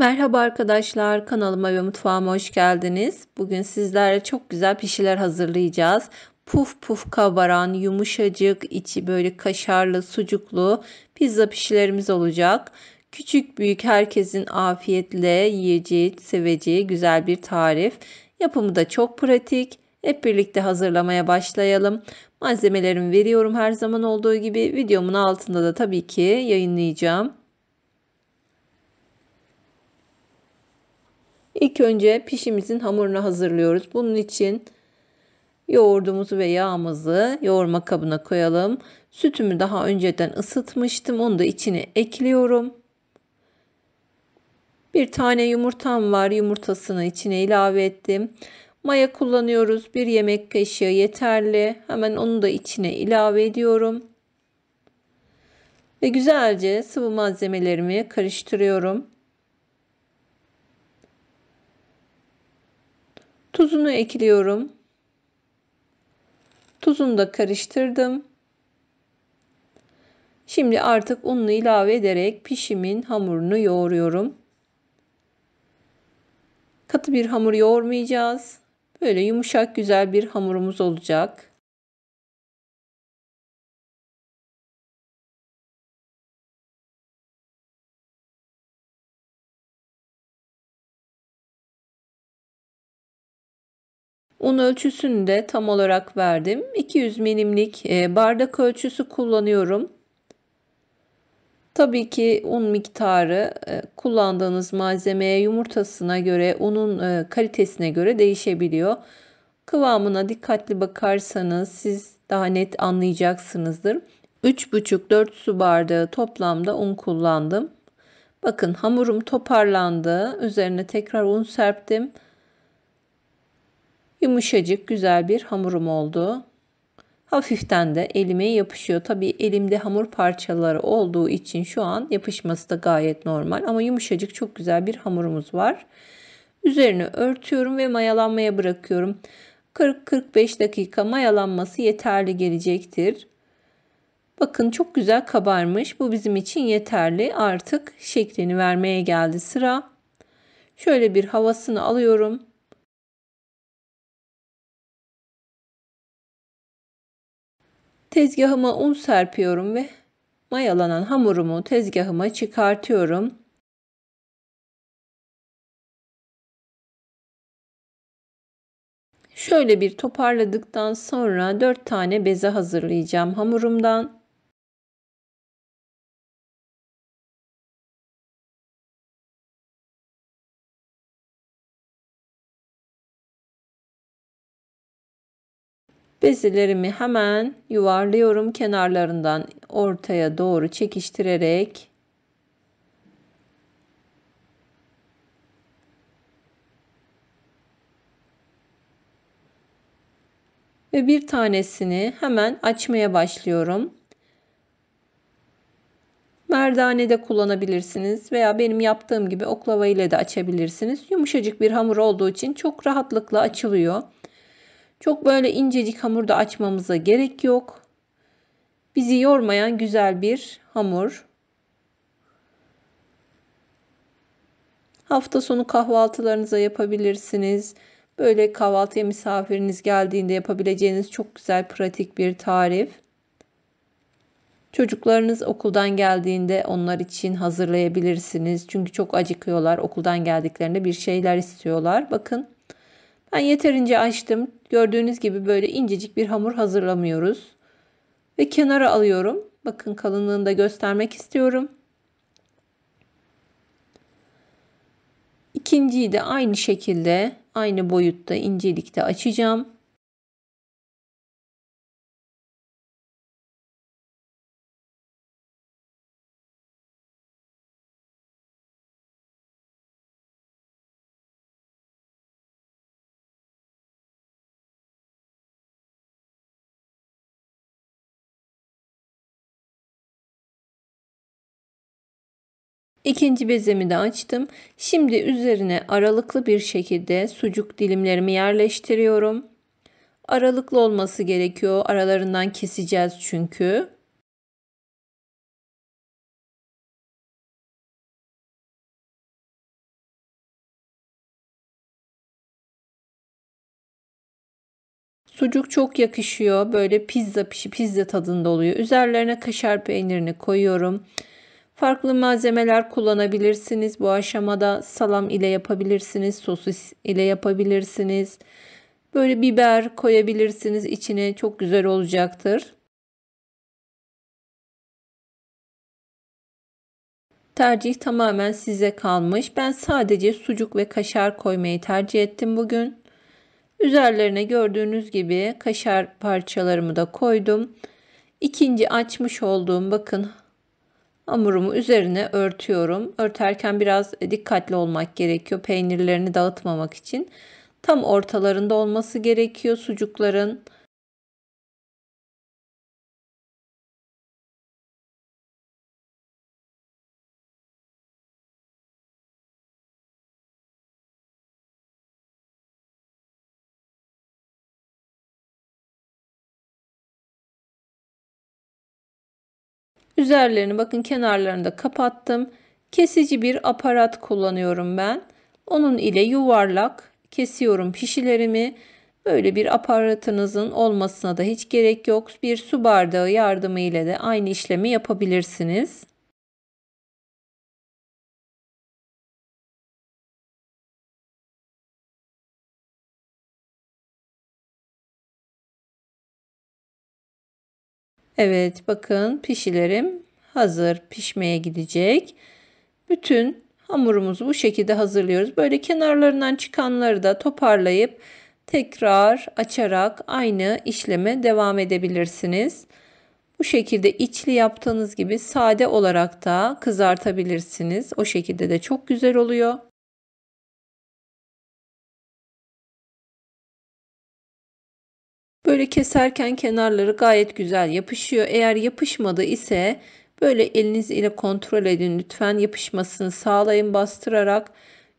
Merhaba arkadaşlar kanalıma ve mutfağıma hoş geldiniz. Bugün sizlerle çok güzel pişiler hazırlayacağız. Puf puf kabaran, yumuşacık, içi böyle kaşarlı, sucuklu pizza pişilerimiz olacak. Küçük büyük herkesin afiyetle yiyeceği, seveceği güzel bir tarif. Yapımı da çok pratik. Hep birlikte hazırlamaya başlayalım. Malzemelerimi veriyorum her zaman olduğu gibi. Videomun altında da tabii ki yayınlayacağım. İlk önce pişimizin hamurunu hazırlıyoruz. Bunun için yoğurdumuzu ve yağımızı yoğurma kabına koyalım. Sütümü daha önceden ısıtmıştım. Onu da içine ekliyorum. Bir tane yumurtam var. Yumurtasını içine ilave ettim. Maya kullanıyoruz. Bir yemek kaşığı yeterli. Hemen onu da içine ilave ediyorum. Ve güzelce sıvı malzemelerimi karıştırıyorum. Tuzunu ekliyorum. Tuzunu da karıştırdım. Şimdi artık unlu ilave ederek pişimin hamurunu yoğuruyorum. Katı bir hamur yoğurmayacağız. Böyle yumuşak güzel bir hamurumuz olacak. Un ölçüsünü de tam olarak verdim. 200 milimlik e, bardak ölçüsü kullanıyorum. Tabii ki un miktarı e, kullandığınız malzemeye yumurtasına göre unun e, kalitesine göre değişebiliyor. Kıvamına dikkatli bakarsanız siz daha net anlayacaksınızdır. 3,5-4 su bardağı toplamda un kullandım. Bakın hamurum toparlandı. Üzerine tekrar un serptim. Yumuşacık güzel bir hamurum oldu. Hafiften de elime yapışıyor. Tabi elimde hamur parçaları olduğu için şu an yapışması da gayet normal. Ama yumuşacık çok güzel bir hamurumuz var. Üzerine örtüyorum ve mayalanmaya bırakıyorum. 40-45 dakika mayalanması yeterli gelecektir. Bakın çok güzel kabarmış. Bu bizim için yeterli. Artık şeklini vermeye geldi sıra. Şöyle bir havasını alıyorum. Tezgahıma un serpiyorum ve mayalanan hamurumu tezgahıma çıkartıyorum. Şöyle bir toparladıktan sonra 4 tane beze hazırlayacağım hamurumdan. Bezelerimi hemen yuvarlıyorum kenarlarından ortaya doğru çekiştirerek. Ve bir tanesini hemen açmaya başlıyorum. Merdane de kullanabilirsiniz veya benim yaptığım gibi oklava ile de açabilirsiniz. Yumuşacık bir hamur olduğu için çok rahatlıkla açılıyor. Çok böyle incecik hamurda açmamıza gerek yok. Bizi yormayan güzel bir hamur. Hafta sonu kahvaltılarınıza yapabilirsiniz. Böyle kahvaltıya misafiriniz geldiğinde yapabileceğiniz çok güzel pratik bir tarif. Çocuklarınız okuldan geldiğinde onlar için hazırlayabilirsiniz. Çünkü çok acıkıyorlar. Okuldan geldiklerinde bir şeyler istiyorlar. Bakın ben yeterince açtım. Gördüğünüz gibi böyle incecik bir hamur hazırlamıyoruz. Ve kenara alıyorum. Bakın kalınlığını da göstermek istiyorum. İkinciyi de aynı şekilde aynı boyutta incelikte açacağım. İkinci bezemi de açtım. Şimdi üzerine aralıklı bir şekilde sucuk dilimlerimi yerleştiriyorum. Aralıklı olması gerekiyor. Aralarından keseceğiz çünkü. Sucuk çok yakışıyor. Böyle pizza pişi pizza tadında oluyor. Üzerlerine kaşar peynirini koyuyorum. Farklı malzemeler kullanabilirsiniz. Bu aşamada salam ile yapabilirsiniz, sosis ile yapabilirsiniz. Böyle biber koyabilirsiniz içine çok güzel olacaktır. Tercih tamamen size kalmış. Ben sadece sucuk ve kaşar koymayı tercih ettim bugün. Üzerlerine gördüğünüz gibi kaşar parçalarımı da koydum. İkinci açmış olduğum bakın Hamurumu üzerine örtüyorum. Örterken biraz dikkatli olmak gerekiyor peynirlerini dağıtmamak için. Tam ortalarında olması gerekiyor sucukların. Üzerlerini bakın kenarlarını da kapattım. Kesici bir aparat kullanıyorum ben. Onun ile yuvarlak kesiyorum pişilerimi. Böyle bir aparatınızın olmasına da hiç gerek yok. Bir su bardağı yardımı ile de aynı işlemi yapabilirsiniz. Evet bakın pişilerim hazır pişmeye gidecek. Bütün hamurumuzu bu şekilde hazırlıyoruz. Böyle kenarlarından çıkanları da toparlayıp tekrar açarak aynı işleme devam edebilirsiniz. Bu şekilde içli yaptığınız gibi sade olarak da kızartabilirsiniz. O şekilde de çok güzel oluyor. Böyle keserken kenarları gayet güzel yapışıyor. Eğer yapışmadı ise böyle eliniz ile kontrol edin lütfen yapışmasını sağlayın bastırarak.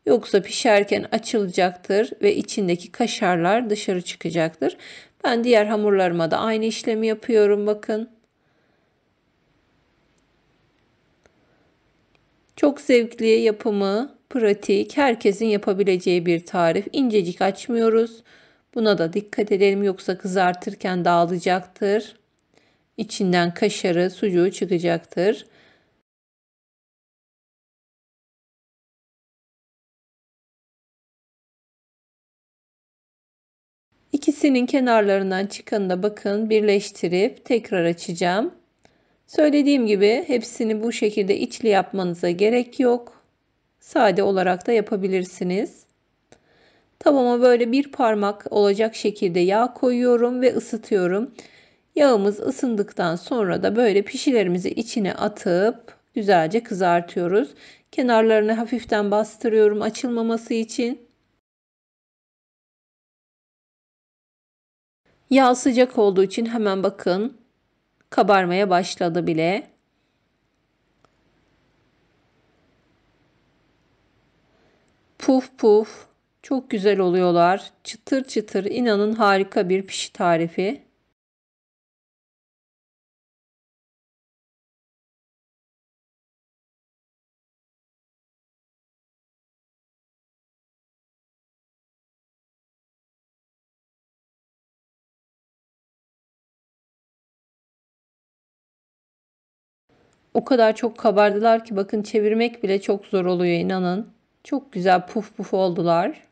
Yoksa pişerken açılacaktır ve içindeki kaşarlar dışarı çıkacaktır. Ben diğer hamurlarıma da aynı işlemi yapıyorum bakın. Çok zevkli yapımı, pratik, herkesin yapabileceği bir tarif. İncecik açmıyoruz. Buna da dikkat edelim yoksa kızartırken dağılacaktır. İçinden kaşarı, sucuğu çıkacaktır. İkisinin kenarlarından çıkanı da bakın birleştirip tekrar açacağım. Söylediğim gibi hepsini bu şekilde içli yapmanıza gerek yok. Sade olarak da yapabilirsiniz. Tavama böyle bir parmak olacak şekilde yağ koyuyorum ve ısıtıyorum. Yağımız ısındıktan sonra da böyle pişilerimizi içine atıp güzelce kızartıyoruz. Kenarlarını hafiften bastırıyorum açılmaması için. Yağ sıcak olduğu için hemen bakın kabarmaya başladı bile. Puf puf çok güzel oluyorlar. Çıtır çıtır inanın harika bir pişi tarifi. O kadar çok kabardılar ki bakın çevirmek bile çok zor oluyor inanın. Çok güzel puf puf oldular.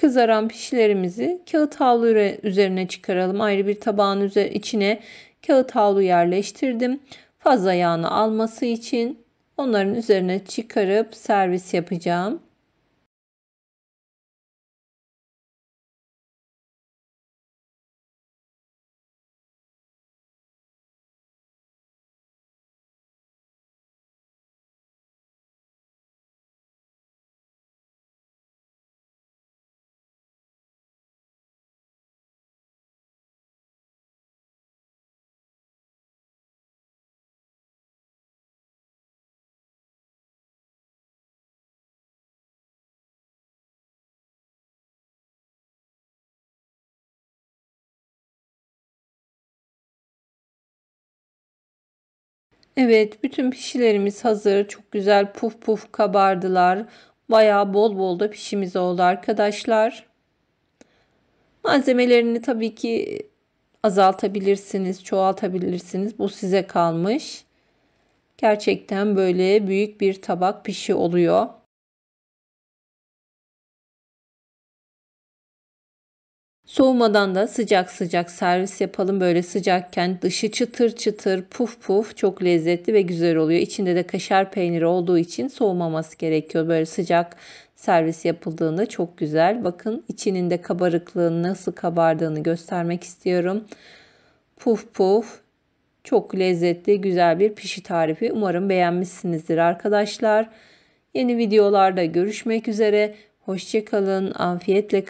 Kızaran pişilerimizi kağıt havlu üzerine çıkaralım. Ayrı bir tabağın üzerine, içine kağıt havlu yerleştirdim. Fazla yağını alması için onların üzerine çıkarıp servis yapacağım. Evet, bütün pişilerimiz hazır. Çok güzel puf puf kabardılar. Bayağı bol bol da pişimiz oldu arkadaşlar. Malzemelerini tabii ki azaltabilirsiniz, çoğaltabilirsiniz. Bu size kalmış. Gerçekten böyle büyük bir tabak pişi oluyor. Soğumadan da sıcak sıcak servis yapalım. Böyle sıcakken dışı çıtır çıtır puf puf çok lezzetli ve güzel oluyor. İçinde de kaşar peyniri olduğu için soğumaması gerekiyor. Böyle sıcak servis yapıldığında çok güzel. Bakın içinin de kabarıklığının nasıl kabardığını göstermek istiyorum. Puf puf çok lezzetli güzel bir pişi tarifi. Umarım beğenmişsinizdir arkadaşlar. Yeni videolarda görüşmek üzere. Hoşçakalın. Afiyetle